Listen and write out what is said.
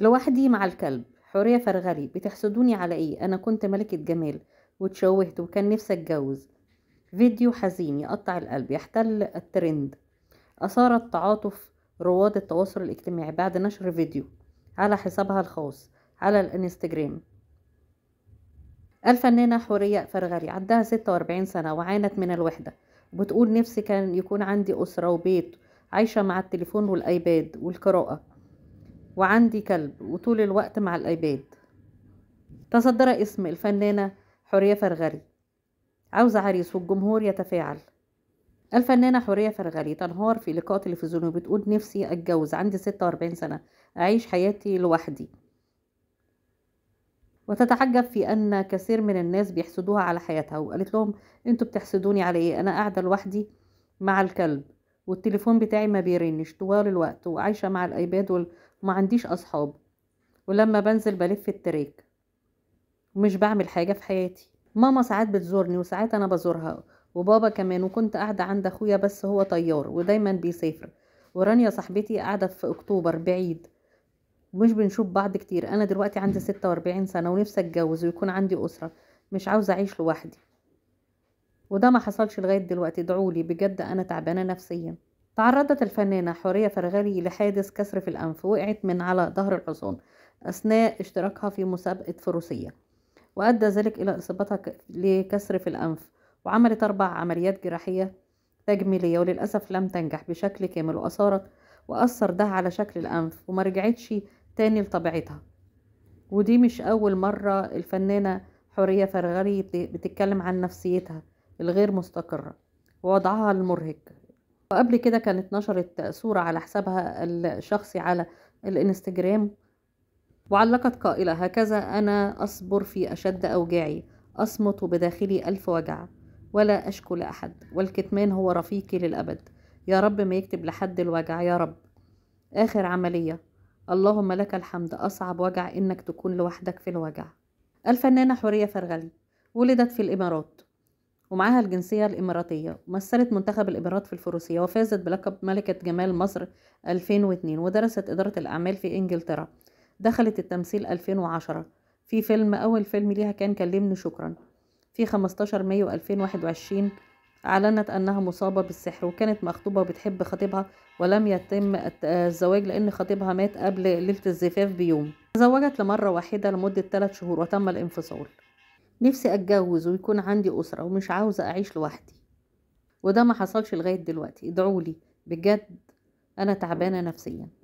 لوحدي مع الكلب حورية فرغلي بتحسدوني على ايه انا كنت ملكة جمال واتشوهت وكان نفسي اتجوز فيديو حزين يقطع القلب يحتل الترند أثار التعاطف رواد التواصل الاجتماعي بعد نشر فيديو على حسابها الخاص على الانستجرام الفنانة حورية فرغلي عندها 46 سنة وعانت من الوحدة بتقول نفسي كان يكون عندي أسرة وبيت عايشة مع التليفون والآيباد والقراءة وعندي كلب وطول الوقت مع الأيباد تصدر اسم الفنانة حورية فرغري عاوزة عريس والجمهور يتفاعل الفنانة حورية فرغري تنهار في لقاء تلفزيوني وبتقول نفسي أتجوز عندي 46 سنة أعيش حياتي لوحدي وتتعجب في أن كثير من الناس بيحسدوها على حياتها وقالت لهم انتوا بتحسدوني على ايه أنا قاعدة لوحدي مع الكلب والتليفون بتاعي ما بيرنش طوال الوقت وعايشة مع الأيباد وما عنديش أصحاب ولما بنزل بلف التراك ومش بعمل حاجة في حياتي ماما ساعات بتزورني وساعات أنا بزورها وبابا كمان وكنت قاعدة عند أخويا بس هو طيار ودايما بيسافر ورانيا صاحبتي قاعدة في أكتوبر بعيد ومش بنشوف بعض كتير أنا دلوقتي عندي ستة وأربعين سنة ونفسي أتجوز ويكون عندي أسرة مش عاوزة أعيش لوحدي وده ما حصلش لغاية دلوقتي ادعولي بجد أنا تعبانة نفسيا تعرضت الفنانة حورية فرغلي لحادث كسر في الأنف وقعت من على ظهر الحصان أثناء اشتراكها في مسابقة فروسية وأدى ذلك إلى إصابتها لكسر في الأنف وعملت أربع عمليات جراحية تجميلية وللأسف لم تنجح بشكل كامل وأثارت وأثر ده على شكل الأنف وما رجعتش تاني لطبيعتها ودي مش أول مرة الفنانة حورية فرغلي بتتكلم عن نفسيتها الغير مستقرة ووضعها المرهق وقبل كده كانت نشرت صورة على حسابها الشخصي على الانستجرام وعلقت قائلة هكذا أنا أصبر في أشد أوجاعي أصمت بداخلي ألف وجع ولا أشكو لأحد والكتمان هو رفيقي للأبد يا رب ما يكتب لحد الوجع يا رب آخر عملية اللهم لك الحمد أصعب وجع إنك تكون لوحدك في الوجع الفنانة حورية فرغلي ولدت في الإمارات ومعاها الجنسية الإماراتية مثلت منتخب الإمارات في الفروسية وفازت بلقب ملكة جمال مصر 2002 ودرست إدارة الأعمال في إنجلترا دخلت التمثيل 2010 في فيلم أول فيلم ليها كان كلمني شكرا في 15 مايو 2021 أعلنت أنها مصابة بالسحر وكانت مخطوبة وبتحب خطيبها ولم يتم الزواج لأن خطيبها مات قبل ليلة الزفاف بيوم تزوجت لمرة واحدة لمدة ثلاث شهور وتم الانفصال نفسي أتجوز ويكون عندي أسرة ومش عاوزة أعيش لوحدي وده ما حصلش لغاية دلوقتي ادعولي بجد أنا تعبانة نفسياً